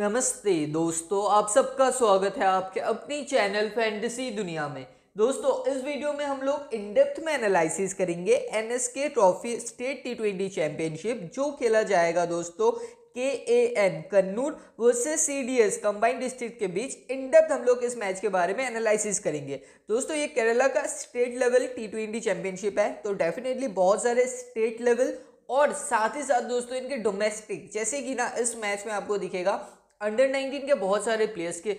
नमस्ते दोस्तों आप सबका स्वागत है आपके अपनी चैनल फैंटेसी दुनिया में दोस्तों इस वीडियो में हम लोग इन डेप्थ में एनालिसिस करेंगे NSK trophy state T twenty championship जो खेला जाएगा दोस्तों के ए N Kannur versus C D S combined district के बीच इन डेप्थ हम लोग इस मैच के बारे में एनालिसिस करेंगे दोस्तों ये केरला का state level T twenty championship है तो डेफिनेटली बहुत सारे स्टेट लेवल और साथ ही साथ दोस्तों इनके डोमेस्टिक जैसे कि ना इस मैच में आपको दिखेगा अंडर 19 के बहुत सारे प्लेयर्स के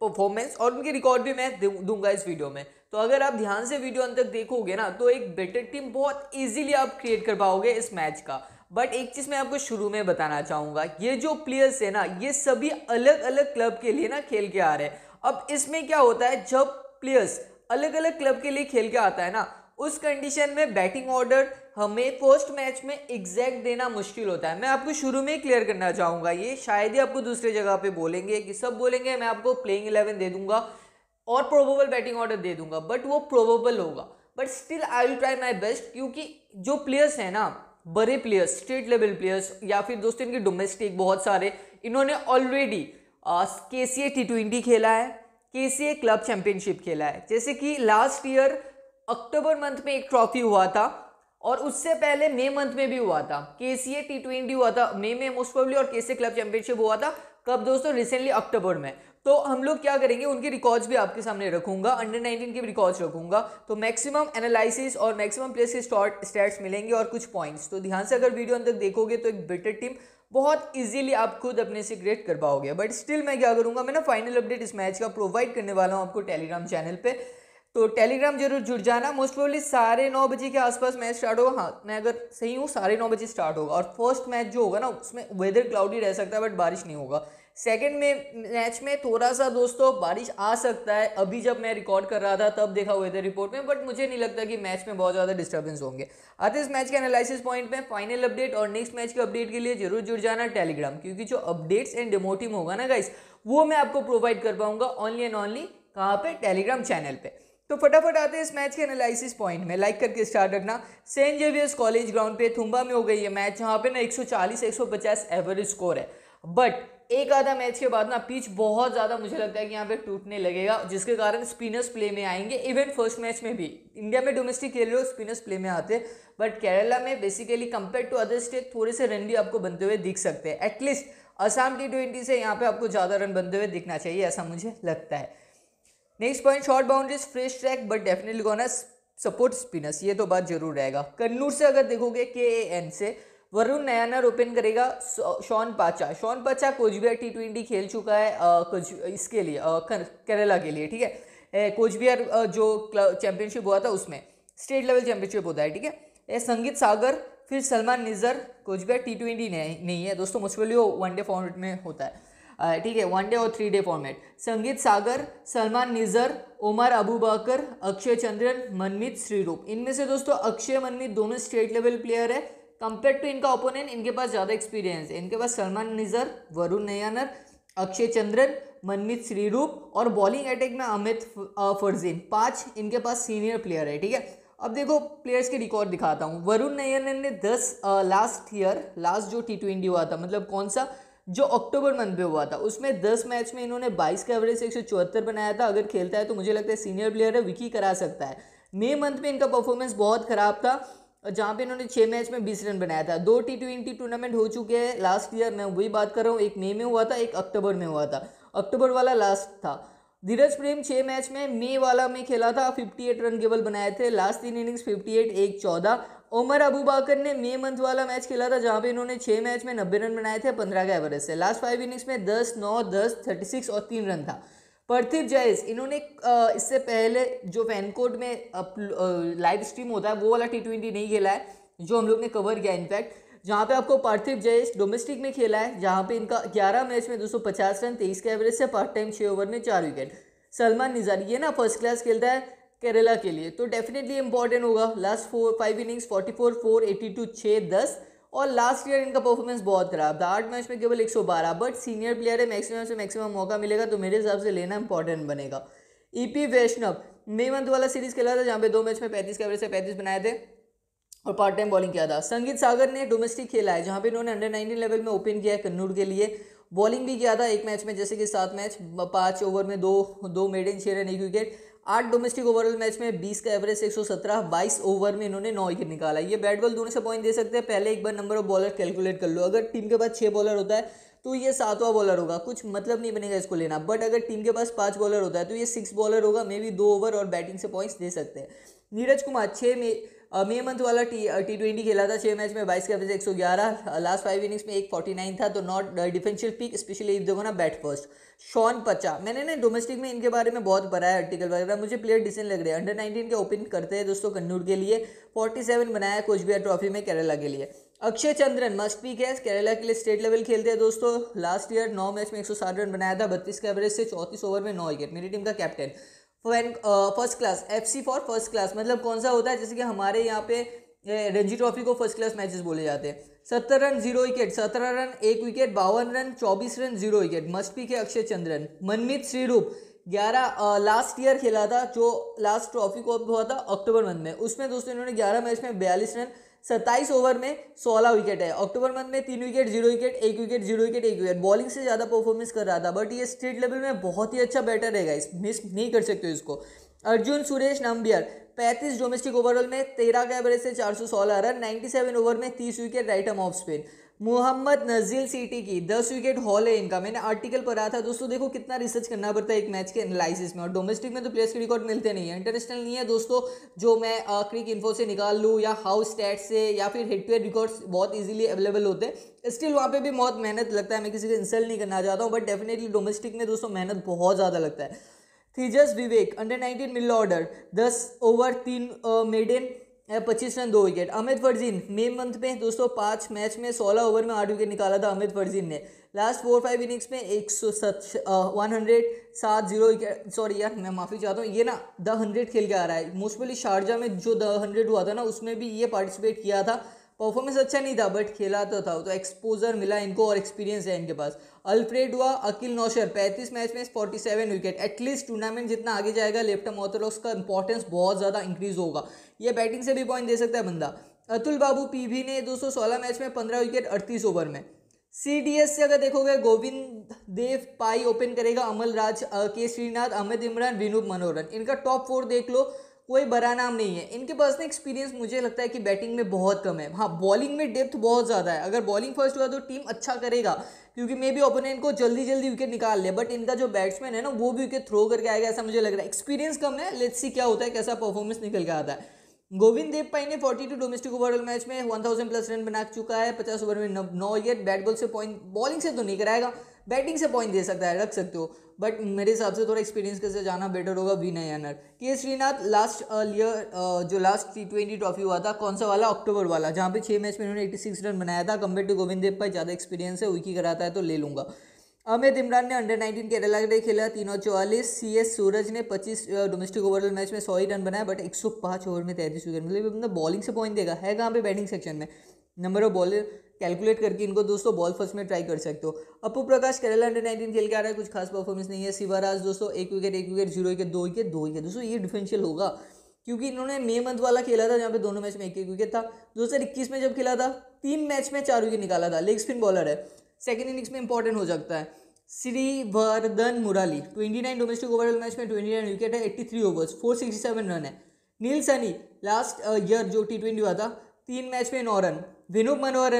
परफॉर्मेंस और उनके रिकॉर्ड भी मैं दूंगा इस वीडियो में तो अगर आप ध्यान से वीडियो अंत तक देखोगे ना तो एक बेटर टीम बहुत इजीली आप क्रिएट कर पाओगे इस मैच का बट एक चीज़ मैं आपको शुरू में बताना चाहूँगा ये जो प्लेयर्स है ना ये सभी अलग अलग क्लब के लिए ना खेल के आ रहे हैं अब इसमें क्या होता है जब प्लेयर्स अलग अलग क्लब के लिए खेल के आता है ना उस कंडीशन में बैटिंग ऑर्डर हमें पोस्ट मैच में एग्जैक्ट देना मुश्किल होता है मैं आपको शुरू में क्लियर करना चाहूँगा ये शायद ही आपको दूसरे जगह पे बोलेंगे कि सब बोलेंगे मैं आपको प्लेइंग इलेवन दे दूंगा और प्रोबेबल बैटिंग ऑर्डर दे दूंगा बट वो प्रोबेबल होगा but still I will try my best क्योंकि जो प्लेयर्स हैं ना बड़े प्लेयर्स स्टेट लेवल प्लेयर्स या फिर दोस्तों इनके डोमेस्टिक बहुत सारे इन्होंने ऑलरेडी के सी ए टी ट्वेंटी खेला है के सी ए क्लब चैंपियनशिप खेला है जैसे कि लास्ट ईयर अक्टूबर मंथ में एक ट्रॉफी हुआ था और उससे पहले मई मंथ में भी हुआ था के सी ए टी ट्वेंटी हुआ था मई में मोस्ट प्रॉब्ली और के सी क्लब चैंपियनशिप हुआ था कब दोस्तों रिसेंटली अक्टूबर में तो हम लोग क्या करेंगे उनके रिकॉर्ड्स भी आपके सामने रखूंगा अंडर 19 के भी रिकॉर्ड्स रखूंगा तो मैक्सिमम एनालिसिस और मैक्सिमम प्लेस के स्टैट्स मिलेंगे और कुछ पॉइंट्स तो ध्यान से अगर वीडियो अंत तक देखोगे तो एक बेटर टीम बहुत इजीली आप खुद अपने से क्रिएट कर पाओगे बट स्टिल मैं क्या करूंगा मैं ना फाइनल अपडेट इस मैच का प्रोवाइड करने वाला हूँ आपको टेलीग्राम चैनल पर तो टेलीग्राम जरूर जुड़ जाना मोस्ट प्रोबली साढ़े नौ बजे के आसपास मैच स्टार्ट होगा हाँ मैं अगर सही हूँ साढ़े नौ बजे स्टार्ट होगा और फर्स्ट मैच जो होगा ना उसमें वेदर क्लाउडी रह सकता है बट बारिश नहीं होगा सेकेंड में मैच में थोड़ा सा दोस्तों बारिश आ सकता है अभी जब मैं रिकॉर्ड कर रहा था तब देखा वेदर रिपोर्ट में बट मुझे नहीं लगता कि मैच में बहुत ज़्यादा डिस्टर्बेंस होंगे आते इस मैच के एनालिसिस पॉइंट में फाइनल अपडेट और नेक्स्ट मैच के अपडेट के लिए जरूर जुड़ जाना टेलीग्राम क्योंकि जो अपडेट्स एंड डिमोटिव होगा ना गाइस वो मैं आपको प्रोवाइड कर पाऊंगा ओनली एंड ओनली कहाँ पे टेलीग्राम चैनल पर तो फटाफट आते हैं इस मैच के एनालिसिस पॉइंट में लाइक करके स्टार्ट रखना सेंट जेवियर्स कॉलेज ग्राउंड पे थुम्बा में हो गई है मैच यहाँ पे ना 140 150 एवरेज स्कोर है बट एक आधा मैच के बाद ना पिच बहुत ज़्यादा मुझे लगता है कि यहाँ पे टूटने लगेगा जिसके कारण स्पिनर्स प्ले में आएंगे इवन फर्स्ट मैच में भी इंडिया में डोमेस्टिक खेल रहे हो स्पिनर्स प्ले में आते बट केरला में basically compare to other state थोड़े से रन भी आपको बनते हुए दिख सकते हैं एटलीस्ट असम टी ट्वेंटी से यहाँ पे आपको ज़्यादा रन बनते हुए दिखना चाहिए ऐसा मुझे लगता है next point short boundaries fresh track but definitely gonna support spinners ये तो बात जरूर रहेगा कन्नूर से अगर देखोगे के ए एन से वरुण नयानर ओपन करेगा शॉन पाचा शॉन पाचा कोचबिहार टी ट्वेंटी खेल चुका है आ, कुछ इसके लिए आ, केरला के लिए ठीक है कोचबिहार जो चैंपियनशिप हुआ था उसमें स्टेट लेवल चैंपियनशिप होता है ठीक है ए, संगीत सागर फिर सलमान निज़र कोचबिहार टी ट्वेंटी नहीं है दोस्तों मुझे वो वनडे फॉर्मेट में होता है ठीक है वन डे और three day format Sangeet Sagar Salman निज़र Umar Abu बकर अक्षय चंद्रन मनमीत श्रीरूप इनमें से दोस्तों अक्षय मनमीत दोनों स्टेट लेवल प्लेयर है कंपेयर टू इनका ओपोनेंट इनके पास ज़्यादा एक्सपीरियंस है इनके पास सलमान निज़र वरुण नयानर अक्षय चंद्रन मनमीत श्रीरूप और बॉलिंग अटैक में अमित फरजीन पांच इनके पास सीनियर प्लेयर है ठीक है अब देखो प्लेयर्स के रिकॉर्ड दिखाता हूँ वरुण नयन ने दस आ, लास्ट ईयर लास्ट जो टी ट्वेंटी हुआ था मतलब कौन सा जो अक्टूबर मंथ में हुआ था उसमें 10 मैच में इन्होंने 22 का एवरेज एक बनाया था अगर खेलता है तो मुझे लगता है सीनियर प्लेयर है विकी करा सकता है मे मंथ में इनका परफॉर्मेंस बहुत ख़राब था जहाँ पे इन्होंने छः मैच में बीस रन बनाया था दो टी ट्वेंटी टूर्नामेंट हो चुके हैं लास्ट ईयर मैं वही बात कर रहा हूँ एक मई में हुआ था एक अक्टूबर में हुआ था अक्टूबर वाला लास्ट था धीरज प्रेम छः मैच में मे वाला में खेला था 58 रन केवल बनाए थे लास्ट तीन इनिंग्स 58 एक चौदह उमर अबू बाकर ने मे मंथ वाला मैच खेला था जहां पे इन्होंने छः मैच में नब्बे रन बनाए थे पंद्रह का एवरेज से लास्ट फाइव इनिंग्स में दस नौ दस थर्टी सिक्स और तीन रन था पर्थिव जयस इन्होंने इससे पहले जो फैनकोट में लाइव स्ट्रीम होता है वो वाला टी ट्वेंटी नहीं खेला है जो हम लोग ने कवर किया इनफैक्ट जहाँ पे आपको पार्थिव जयेश डोमेस्टिक में खेला है जहाँ पे इनका 11 मैच में 250 रन तेईस के एवरेज से पार्ट टाइम छः ओवर में चार विकेट सलमान निजारी ये ना फर्स्ट क्लास खेलता है केरला के लिए तो डेफिनेटली इंपॉर्टेंट होगा last four five innings forty four four eighty two छः दस और लास्ट ईयर इनका परफॉर्मेंस बहुत खराब था आठ मैच में केवल एक सौ बारह बट सीनियर प्लेयर है मैक्सिमम से मैक्सिमम मौका मिलेगा तो मेरे हिसाब से लेना इंपॉर्टेंट बनेगा E e P Vaishnav May month वाला सीरीज खेला था जहाँ पे दो मैच में पैंतीस के एवरेज से पैंतीस बनाए थे और पार्ट टाइम बॉलिंग किया था संगीत सागर ने डोमेस्टिक खेला है जहाँ पे इन्होंने अंडर नाइनटीन लेवल में ओपन किया है कन्नूर के लिए बॉलिंग भी किया था एक मैच में जैसे कि सात मैच पाँच ओवर में दो दो मेड इन छः रन एक विकेट आठ डोमेस्टिक ओवरऑल मैच में बीस का एवरेज एक सौ सत्रह बाईस ओवर में इन्होंने नौ विकेट निकाला ये बैट बॉल दोनों से पॉइंट दे सकते हैं पहले एक बार नंबर ऑफ बॉलर कैलकुलेट कर लो अगर टीम के पास छः बॉलर होता है तो ये सातवां बॉलर होगा कुछ मतलब नहीं बनेगा इसको लेना बट अगर टीम के पास पाँच बॉलर होता है तो ये सिक्स बॉलर होगा मे बी दो ओवर और बैटिंग से पॉइंट्स दे सकते हैं नीरज कुमार छः में मे मंथ वाला टी टी ट्वेंटी खेला था छः मैच में बाईस एवरेज एक सौ ग्यारह लास्ट फाइव इनिंग्स में एक फोर्टी नाइन था तो not differential pick specially if देखो ना बैट फर्स्ट शॉन पचा मैंने ना डोमेस्टिक में इनके बारे में बहुत बढ़ाया आर्टिकल वगैरह मुझे प्लेयर डिसेंट लग रहे हैं अंडर नाइनटीन के ओपन करते हैं दोस्तों कन्नूर के लिए फोर्टी सेवन बनाया कुछ भी ट्रॉफी में केरला के लिए अक्षय चंद्रन मस्ट पी है केरला के लिए स्टेट लेवल खेलते हैं दोस्तों लास्ट ईयर नौ मैच में एक सौ साठ रन बनाया था बत्तीस के एवरेज से चौंतीस ओवर में नौ विकेट मेरी टीम का captain fan first class F C for first class मतलब कौन सा होता है जैसे कि हमारे यहाँ पे रणजी ट्रॉफी को फर्स्ट क्लास मैचेस बोले जाते हैं सत्तर रन जीरो विकेट सत्रह रन एक विकेट बावन रन चौबीस run zero wicket must P K Akshay Chandran मनमीत श्रीरूप ग्यारह लास्ट uh, ईयर खेला था जो लास्ट ट्रॉफी को अब हुआ था अक्टूबर मंथ में उसमें दोस्तों इन्होंने ग्यारह मैच में बयालीस रन सत्ताईस ओवर में सोलह विकेट है अक्टूबर मंथ में तीन विकेट जीरो विकेट एक विकेट जीरो विकेट एक विकेट बॉलिंग से ज़्यादा परफॉर्मेंस कर रहा था बट ये स्टेट लेवल में बहुत ही अच्छा बैटर रहेगा इस मिस नहीं कर सकते इसको अर्जुन सुरेश नाम्बियर पैंतीस डोमेस्टिक ओवरऑल में तेरह के एवरेज से 416 रन सेवन ओवर में तीस wicket right arm off spin Mohammed Nazeel C T दस विकेट हॉल है इनका मैंने आर्टिकल पढ़ा था दोस्तों देखो कितना रिसर्च करना पड़ता है एक मैच के एनालिसिस में और डोमेस्टिक में तो प्लेयर्स के रिकॉर्ड मिलते नहीं है इंटरनेशनल नहीं है दोस्तों जो मैं क्रिक इन्फो से निकाल लूँ या हाउस स्टैट से या फिर हेड टू हेड रिकॉर्ड्स बहुत ईजिली अवेलेबल होते हैं स्टिल वहाँ पर भी बहुत मेहनत लगता है मैं किसी को इंसल्ट नहीं करना चाहता हूँ बट डेफिनेटली डोमेस्टिक में दोस्तों मेहनत बहुत ज़्यादा लगता है थीजस Vivek under nineteen mid order दस ओवर तीन मेडन पच्चीस रन दो wicket Amit Farzeen May month में दोस्तों पाँच मैच में सोलह ओवर में आठ विकेट निकाला था अमित फर्जीन ने लास्ट फोर फाइव इनिंग्स में एक सौ सत वन हंड्रेड सात जीरो विकेट सॉरी यार मैं माफ़ी चाहता हूँ ये ना द हंड्रेड खेल के आ रहा है मोस्टली शारजा में जो द हंड्रेड हुआ था ना उसमें भी ये पार्टिसिपेट किया था परफॉर्मेंस अच्छा नहीं था बट खेला तो था तो एक्सपोजर मिला इनको और एक्सपीरियंस है इनके पास अल्फ्रेड हुआ अकिल नौशर पैंतीस मैच में forty seven wicket at least tournament जितना आगे जाएगा लेफ्टम ऑर्थोडॉक्स का इंपॉर्टेंस बहुत ज़्यादा इंक्रीज होगा ये बैटिंग से भी पॉइंट दे सकता है बंदा अतुल बाबू पीवी ने दो मैच में पंद्रह विकेट अड़तीस ओवर में सी से अगर देखोगे गोविंद देव पाई ओपन करेगा अमल राज के श्रीनाथ अमित इमरान विनूप मनोहरन इनका टॉप फोर देख लो कोई बड़ा नाम नहीं है इनके पास ना एक्सपीरियंस मुझे लगता है कि बैटिंग में बहुत कम है हाँ बॉलिंग में डेप्थ बहुत ज़्यादा है अगर बॉलिंग फर्स्ट हुआ तो टीम अच्छा करेगा क्योंकि मे भी ओपोनेंट को जल्दी जल्दी विकेट निकाल ले बट इनका जो बैट्समैन है ना वो भी विकेट थ्रो करके आएगा ऐसा मुझे लग रहा है एक्सपीरियंस कम है लेट्स सी क्या होता है कैसा परफॉर्मेंस निकल के आता है गोविंद देव पाई ने टू डोमेस्टिक ओवरऑल मैच में वन थाउजेंड प्लस रन बना चुका है पचास ओवर में नौ विकेट बैट बॉल से पॉइंट बॉलिंग से तो नहीं कराएगा बैटिंग से पॉइंट दे सकता है रख सकते हो बट मेरे हिसाब से थोड़ा एक्सपीरियंस के साथ जाना बेटर होगा विनय अनर के श्रीनाथ लास्ट ईयर जो लास्ट टी ट्वेंटी ट्रॉफी हुआ था कौन सा वाला अक्टूबर वाला जहाँ पे छः मैच में उन्होंने एट्टी सिक्स रन बनाया था कम्पेयर टू गोविंद देव पर ज़्यादा एक्सपीरियंस है विकी कराता है तो ले लूँगा अमित इमरान ने अंडर नाइनटीन केरला के लिए खेला तीन और चौवालीस सी एस सूरज ने पच्चीस डोमेस्टिक ओवरऑल मैच में सौ ही रन बनाया बट एक सौ पाँच ओवर में तैतीस विकेट मतलब बॉलिंग से पॉइंट देगा है कहाँ पे बैटिंग सेक्शन में नंबर ऑफ बॉलर कैलकुलेट करके इनको दोस्तों बॉल फर्स्ट में ट्राई कर सकते हो अपू प्रकाश केरला अंडर नाइनटीन खेल के आ रहा है कुछ खास परफॉर्मेंस नहीं है शिवराज दोस्तों एक विकेट एक विकेट जीरो विकेट दो विकेट दो विकेट दोस्तों ये डिफेंशियल होगा क्योंकि इन्होंने मे मंथ वाला खेला था जहाँ पे दोनों मैच में एक एक विकेट था दो हज़ार इक्कीस में जब खेला था तीन मैच में चार विकेट निकाला था लेग स्पिन बॉलर है सेकेंड इनिंग्स में इंपॉर्टेंट हो सकता है Shreevardhan Murali twenty nine domestic overall match में ट्वेंटी नाइन विकेट है eighty three overs four sixty seven run है नील सनी लास्ट ईयर जो टी ट्वेंटी हुआ था तीन मैच में नौ रन विनोद मनोहर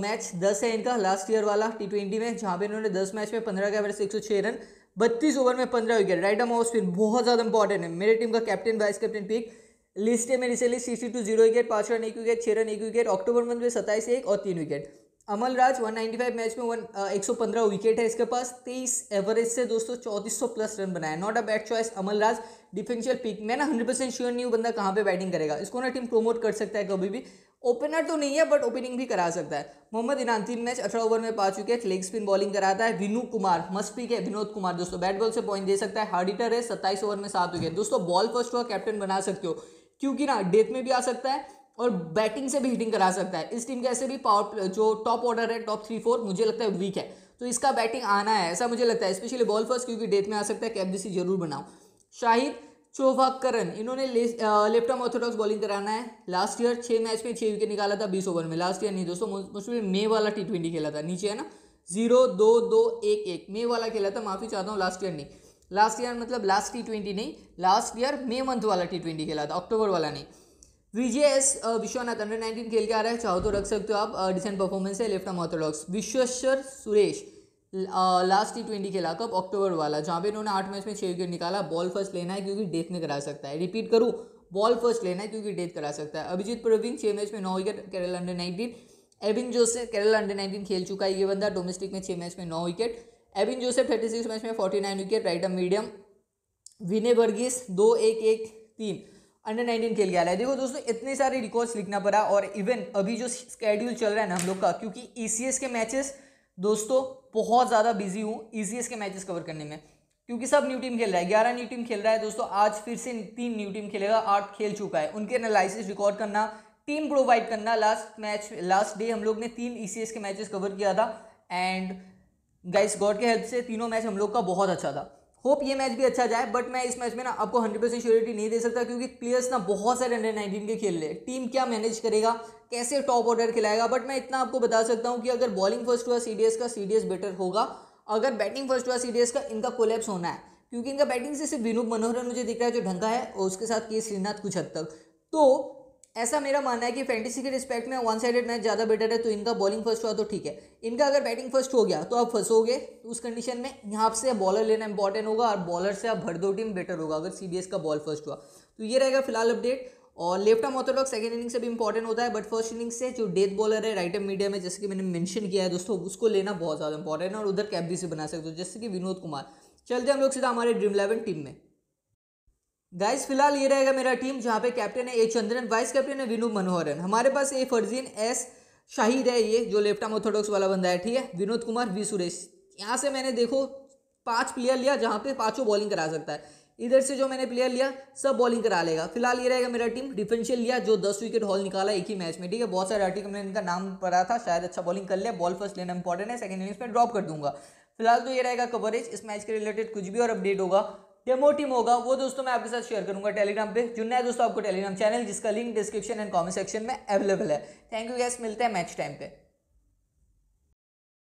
मैच दस है इनका लास्ट ईयर वाला टी ट्वेंटी में जहाँ पे इन्होंने दस मैच में पंद्रह का एवरेज एक सौ छः रन बत्तीस ओवर में पंद्रह wicket right arm off spin बहुत ज़्यादा इंपॉर्टेंट है मेरे टीम का captain vice captain pick list है मेरी से सिक्सटी टू जीरो विकेट पाँच रन एक विकेट छः रन एक विकेट अक्टूबर मंथ में सत्ताईस एक और तीन विकेट अमल राज 195 मैच में वन एक सौ पंद्रह विकेट है इसके पास तेईस एवरेज से दोस्तों चौतीस सौ प्लस रन बनाया not a bad choice Amal Raj differential pick मैं ना हंड्रेड परसेंट श्योर नहीं हूँ बंदा कहाँ पे बैटिंग करेगा इसको ना टीम प्रमोट कर सकता है कभी भी ओपनर तो नहीं है बट ओपनिंग भी करा सकता है मोहम्मद इनान तीन मैच अठारह ओवर में पा चुके हैं लेग स्पिन बॉलिंग कराता है विनू कुमार मस्त पिक है विनोद कुमार दोस्तों बैट बॉल से पॉइंट दे सकता है हार्ड हिटर है सत्ताईस ओवर में सात विकेट दोस्तों बॉल फर्स्ट हुआ कैप्टन बना सकते हो क्योंकि ना डेथ में भी आ सकता है और बैटिंग से भी हिटिंग करा सकता है इस टीम के ऐसे भी पावर जो टॉप ऑर्डर है टॉप थ्री फोर मुझे लगता है वीक है तो इसका बैटिंग आना है ऐसा मुझे लगता है स्पेशली बॉल फर्स्ट क्योंकि डेथ में आ सकता है कैपजेसी जरूर बनाओ शाहिद करन इन्होंने लेफ्ट आर्म ऑर्थोडॉक्स बॉलिंग कराना है लास्ट ईयर छः मैच में छः विकेट निकाला था बीस ओवर में लास्ट ईयर नहीं दोस्तों मुश्किल मे वाला टी ट्वेंटी खेला था नीचे है ना जीरो दो दो एक एक मे वाला खेला था माफ़ी चाहता हूँ लास्ट ईयर नहीं लास्ट ईयर मतलब लास्ट टी ट्वेंटी नहीं लास्ट ईयर मे मंथ वाला टी ट्वेंटी खेला था अक्टूबर वाला नहीं वीजीएस विश्वनाथ अंडर नाइनटीन खेल के आ रहा है चाहो तो रख सकते हो आप डिसेंट परफॉर्मेंस है left orthodox Vishweshwar Suresh last T twenty खेला कब अक्टूबर वाला जहाँ पे इन्होंने आठ मैच में छः विकेट निकाला बॉल फर्स्ट लेना है क्योंकि डेथ में करा सकता है रिपीट करूँ बॉल फर्स्ट लेना है क्योंकि डेथ करा सकता है अभिजीत प्रवीण छः मैच में नौ wicket Kerala under nineteen Evin Joseph Kerala under nineteen खेल चुका है ये बंदा डोमेस्टिक में छः मैच में नौ wicket Evin Joseph thirty six match में forty nine wicket right medium Vinay Varghese दो एक एक तीन अंडर नाइनटीन खेल के आ रहा है देखो दोस्तों इतने सारे रिकॉर्ड्स लिखना पड़ा और इवन अभी जो स्केड्यूल चल रहा है ना हम लोग का क्योंकि ई e के मैचेस दोस्तों बहुत ज़्यादा बिजी हूँ ई e के मैचेस कवर करने में क्योंकि सब न्यू टीम खेल रहा है ग्यारह न्यू टीम खेल रहा है दोस्तों आज फिर से तीन न्यू टीम खेलेगा आठ खेल चुका है उनके एनालिसिस रिकॉर्ड करना टीम प्रोवाइड करना लास्ट मैच लास्ट डे हम लोग ने तीन ई e के मैचेस कवर किया था एंड गाइस गॉड के हेल्प से तीनों मैच हम लोग का बहुत अच्छा था होप ये मैच भी अच्छा जाए बट मैं इस मैच में ना आपको 100 परसेंट श्योरिटी नहीं दे सकता क्योंकि प्लेयर्स ना बहुत सारे अंडर 19 के खेल रहे हैं टीम क्या मैनेज करेगा कैसे टॉप ऑर्डर खिलाएगा बट मैं इतना आपको बता सकता हूँ कि अगर बॉलिंग फर्स्ट हुआ सी का सी बेटर होगा अगर बैटिंग फर्स्ट हुआ सी का इनका कोलेप्स होना है क्योंकि इनका बैटिंग से सिर्फ विनोद मनोहरन मुझे दिख रहा है जो ढंगा है और उसके साथ के श्रीनाथ कुछ हद तक तो ऐसा मेरा मानना है कि फैंटेसी के रिस्पेक्ट में वन साइडेड मैच ज़्यादा बेटर है तो इनका बॉलिंग फर्स्ट हुआ तो ठीक है इनका अगर बैटिंग फर्स्ट हो गया तो आप फंसोगे तो उस कंडीशन में यहाँ से बॉलर लेना इंपॉर्टेंट होगा और बॉलर से आप भर दो टीम बेटर होगा अगर सी का बॉल फर्स्ट हुआ तो ये रहेगा फिलहाल अपडेट और left arm orthodox second inning से भी इंपॉर्टेंट होता है बट फर्स्ट इनिंग से जो डेथ बॉलर है राइट एम मीडिया में जैसे कि मैंने मेंशन किया है दोस्तों उसको लेना बहुत ज़्यादा इंपॉर्टेंट है और उधर कैप भी से बना सकते हो जैसे कि विनोद कुमार चलते हम लोग सीधा हमारे ड्रीम इलेवन टीम में गाइस फिलहाल ये रहेगा मेरा टीम जहाँ पे कैप्टन है ए चंद्रन वाइस कैप्टन है विनोद मनोहरन हमारे पास ए फर्जीन एस शाहिद है ये जो लेफ्ट आर्म ऑर्थोडॉक्स वाला बंदा है ठीक है विनोद कुमार वी सुरेश यहाँ से मैंने देखो पांच प्लेयर लिया जहाँ पे पांचों बॉलिंग करा सकता है इधर से जो मैंने प्लेयर लिया सब बॉलिंग करा लेगा फिलहाल ये रहेगा मेरा टीम डिफेंशियल लिया जो दस विकेट हॉल निकाला एक ही मैच में ठीक है बहुत सारे आर्टिकल मैंने इनका नाम पड़ा था शायद अच्छा बॉलिंग कर लिया बॉल फर्स्ट लेना इंपॉर्टेंट है सेकंड इनिंग्स में ड्रॉप कर दूंगा फिलहाल तो ये रहेगा कवरेज इस मैच के रिलेटेड कुछ भी और अपडेट होगा डेमो टीम होगा वो दोस्तों मैं आपके साथ शेयर करूंगा टेलीग्राम पे जुड़ना है दोस्तों आपको टेलीग्राम चैनल जिसका link description and comment section में अवेलेबल है थैंक यू गैस मिलते हैं मैच टाइम पे